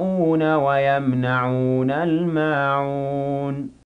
يَمْرَءُونَ وَيَمْنَعُونَ الْمَاعُونَ